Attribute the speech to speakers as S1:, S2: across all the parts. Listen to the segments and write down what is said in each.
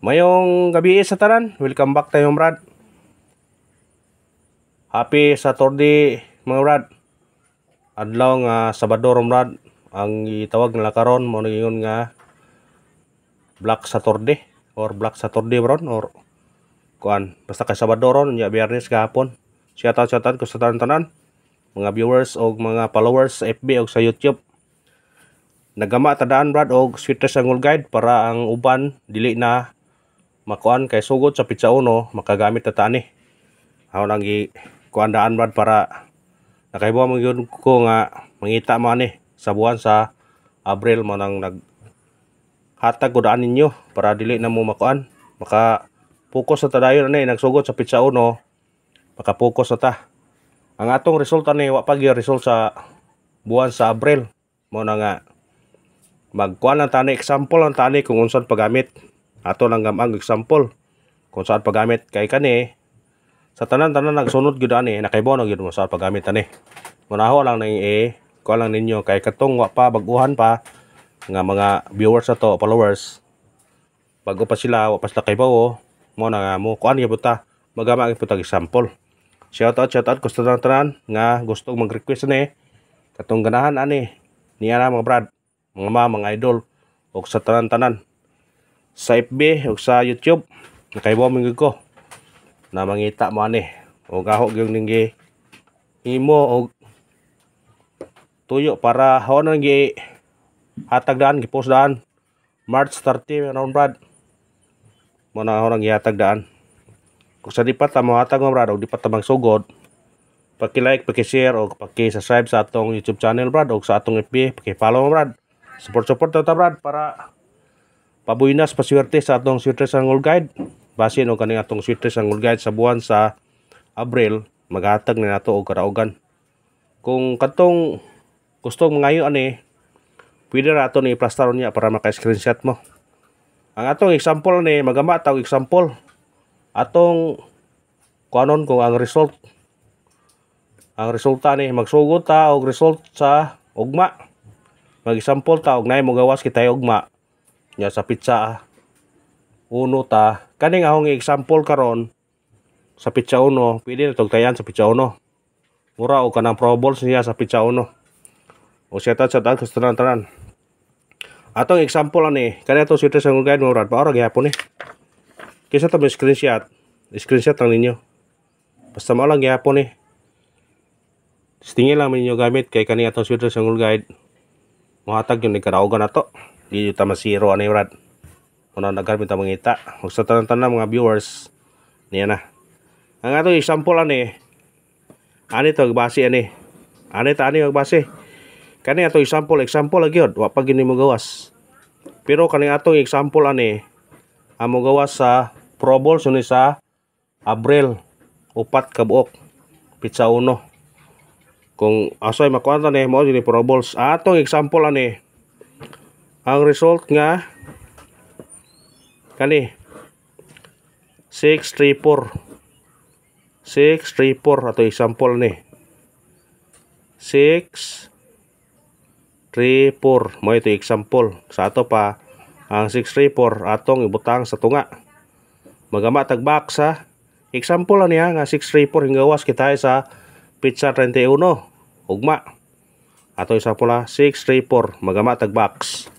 S1: Mayong gabi sa taran. Welcome back tayo Brad. Happy Saturday mga Brad. Adlaw nga Sabado Brad. Ang itawag nila karon mo ngayon nga Black Saturday or Black Saturday bron or kuan basta kay Sabado ron nya Biyernes gahapon. Siya ta shout out ko sa tanan-tanan mga viewers o mga followers sa FB o sa YouTube. Nagama tadaan Brad og sweetest angol guide para ang uban dili na makuan kay sugod sa pitsa uno makagamit ta tani aw nang gi kuandaan brad para nakaibo mo gyud ko nga mangita mo ani sa buwan sa Abril mo nang nag hatag ko ninyo para dili na mo makuan maka focus na ta dayon ani nagsugod sa pitsa uno maka focus na ta ang atong resulta ni wa pa gyud result sa buwan sa Abril mo na nga magkuan ang tani example ang tani kung unsan pagamit ato lang ang example kung saan paggamit kay kani sa tanan-tanan nagsunod gyud ani nakaibaw na gyud mo sa paggamit ani munaho lang nang i ko lang ninyo kay katong wa pa baguhan pa nga mga viewers ato followers bago pa sila wa pa sila bawo oh. mo na nga mo kuan gyud ta magama ang putag example shout out shout out gusto ng tanan nga gustong mag-request ni katong ganahan ani niya na mga brad mga ma mga idol o sa tanan-tanan sa FB o sa YouTube nakaibo man ko na mangita mo ani o gaho gyung ninggi imo og tuyo para haon nang gi hatag daan gipos daan March 30 around brad mo na haon nang gihatag daan kung sa dipat mo hatag mo brad og dipat ta sugod paki-like, paki-share o paki-subscribe sa atong YouTube channel brad o sa atong FB, paki-follow mo brad. Support-support ta brad para Pabuinas paswerte sa atong Sweetress Angol Guide. Basin o kaning atong Sweetress Angol Guide sa buwan sa Abril, maghatag na nato og karaugan. Kung katong gusto mangayo ani, pwede ra ato ni plastaron niya para maka-screenshot mo. Ang atong example ni magama taw example atong kuanon kung ang result ang resulta ni magsugot ta og result sa ugma. Mag-example ta og nay mo gawas kitay ugma nya sa pizza ah. uno ta kaning ahong example karon sa pizza uno pwede na tugtayan sa pizza uno mura o kanang pro balls niya sa pizza uno o siya ta chat ang tanan tanan atong example ani kani atong shooter sa guide mura pa ora gihapon ni eh. kaysa ta screenshot screenshot ang ninyo basta mo lang gihapon ni Stingin lang ninyo gamit kay kaning atong shooter sa guide mohatag yung nagkaraugan na to dili ta masiro ani rad una nagarmi ta mangita ug sa tanan-tanan mga viewers niya na ang ato example ani eh. ani to base ani eh. ani ta ani og base kani ato example example lagi od wa pa gini mo gawas pero kani ato example ani eh. amo gawas sa Pro Bowl suni ano sa Abril upat ka pizza uno kung asoy makuha ano ni mo dili Pro Bowls atong example ani ang result nga kani 634 634 ato example ni 6 3 4 mo ito example sa ato pa ang 634 atong ibutang sa tunga magama tagbak sa example niya nga 634 3 4 kita sa pizza 31 ugma ato isa 6 3 4 magama box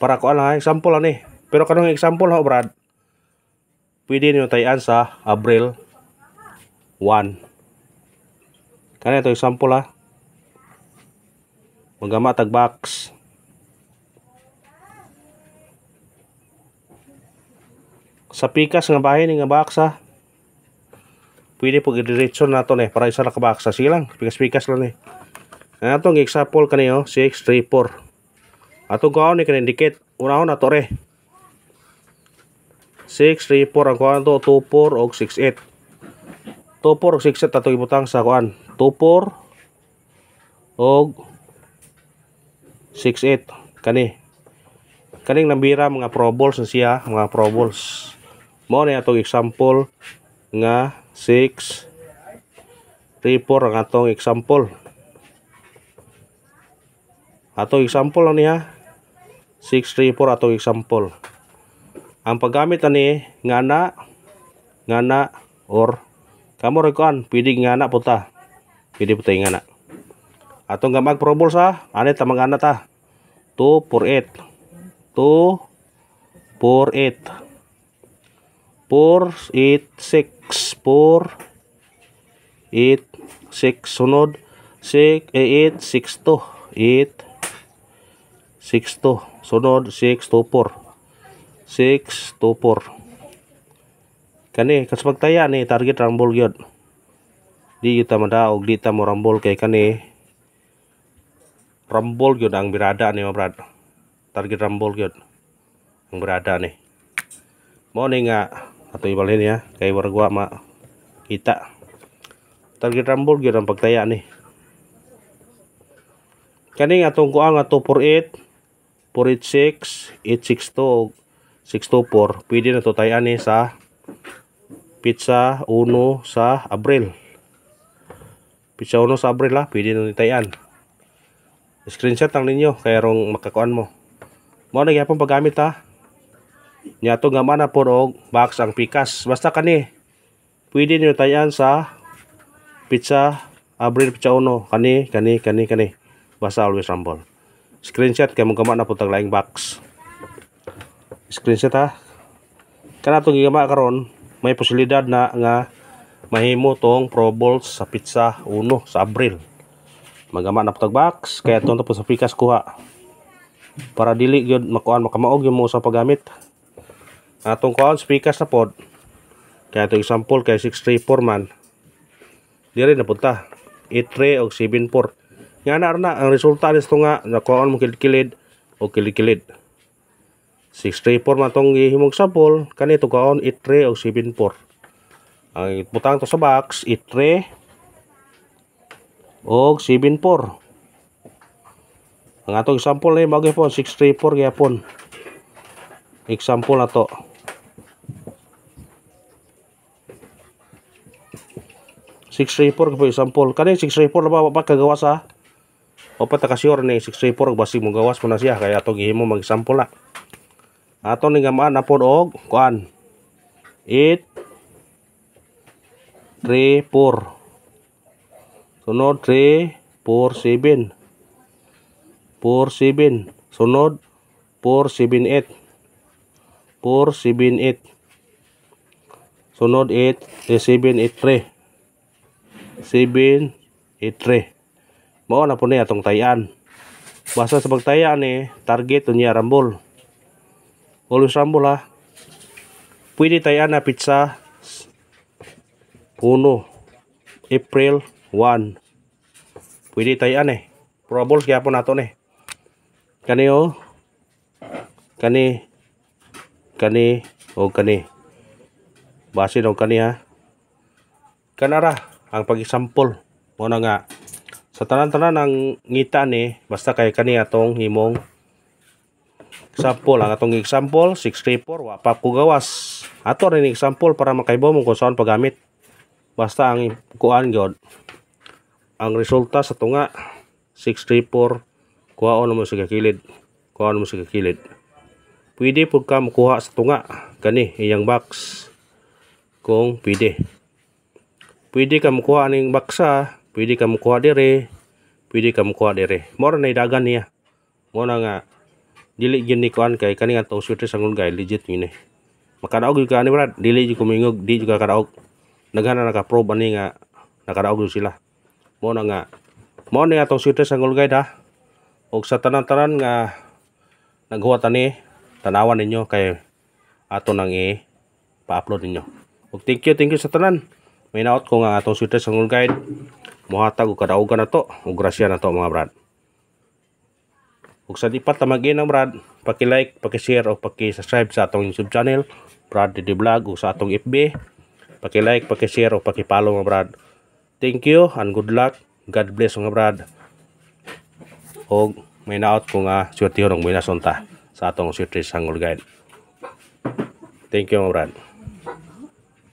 S1: para ko ala example ani pero kanong example ho brad pwede niyo tayan sa Abril 1 kani to example ha magama tag box sa pikas nga bahin nga box baksa pwede po i-diretso nato ni para isa na kabaksa silang pikas-pikas lang ni ato atong example kaniyo 634 Atau kau ni kena dikit unaun atau reh. 6 report ang kuan to two, four, six, eight. og 68 atong ibutang sa kuan. 24 og eight kani. kani nambira mga probols Bowls na siya, mga probols Bowls. nih atau example nga six, three, four Atau example. Atau example lang ya. 634 ato example. Ang paggamit ani ngana ngana or kamo rekoan pwede ngana po ta. Pwede po tayo ngana. Atong gamag probol sa ani tamang ngana ta. 248 248 486 486 sunod 6 8 6 2 8 6 2 sunod 6 to 4 6 to 4 kani kasapagtaya ni target rambol gyud di kita madaog di kita rambol kay kani rambol gyud ang berada ni brad target rambol gyud ang berada ni mo ni nga ato ibalhin ya kay wargwa ma kita target rambol gyud ang pagtaya ni kaning nga kuang ato 48 486 624 pwede na to tayo ani sa pizza 1 sa Abril pizza 1 sa Abril ha pwede na tayan screenshot lang ninyo kaya rong makakuan mo mo na gyapon paggamit ha nya to nga mana po og box ang pikas basta kani pwede niyo tayan sa pizza Abril pizza 1 kani kani kani kani basta always rumble screenshot kay mong gama na putang laing box screenshot ha kana itong gigama karon may posibilidad na nga mahimo tong pro balls sa pizza 1 sa Abril magama na putang box kaya itong tapos sa pikas kuha para dili yun makuan makamaog yung mga sa paggamit atong kuhaan sa na pod kaya itong example kay 634 man di na napunta 8 tray o 7 nga na na ang resulta nito nga nakuhaon mo kilid o kilid-kilid. 634 matong gihimog sample kanito kaon i3 og 74. Ang putang to sa box i3 og 74. Ang atong example ni mao gyapon 634 gyapon. Example na to. Six three four po example. Kani six three four na ba kagawa Opat nakasyur ni 634 basig mo gawas mo na siya kaya ato gihimo la Ato ni gamaan na pod og kuan. 8 3 Sunod 347 4 Sunod 478 478 Sunod 8 7 8 3 7 8 3 mau na po niya itong tayan basta sa pagtaya ni target niya rambol always rambol ha pwede tayan na pizza puno April 1 pwede tayan eh probable kaya po nato eh kani oh kani kani o oh, kani base daw kani ha kanara ang pagisampol mo na nga sa tanan-tanan ang ngita ni basta kay kani atong himong example ang atong example 634 wa pa ko gawas ato rin example para makaibo mong kung saan paggamit basta ang kuan god ang resulta sa tunga 634 kuhaon mo sa kilid kuhaon mo sa kilid pwede pud ka makuha sa tunga kani iyang box kung pwede pwede ka makuha ning baksa pwede ka mukuha dire pwede ka mukuha dire more na idagan niya mo na nga dili gyud ni kuan kay kani nga tong shooter sangon gay legit eh. ni makadaog gyud ka ani brad dili gyud kumingog di gyud ka kadaog naghana naka probe ani nga nakadaog gyud sila mo na nga mo ni atong shooter sangon gay da og sa tanan-tanan nga naghuwat ni tanawan ninyo kay ato nang i pa-upload ninyo. Og thank you, thank you sa tanan. May naot ko nga atong shooter sa guide muhatag og kadaugan na to og grasya na to mga brad ug sa di pa tamaginang brad paki-like paki-share o paki-subscribe sa atong YouTube channel Brad di Vlog o sa atong FB paki-like paki-share o paki-follow mga brad thank you and good luck God bless mga brad og ah, may naot ko nga swerte ng buena sunta sa atong swerte sanggol guide thank you mga brad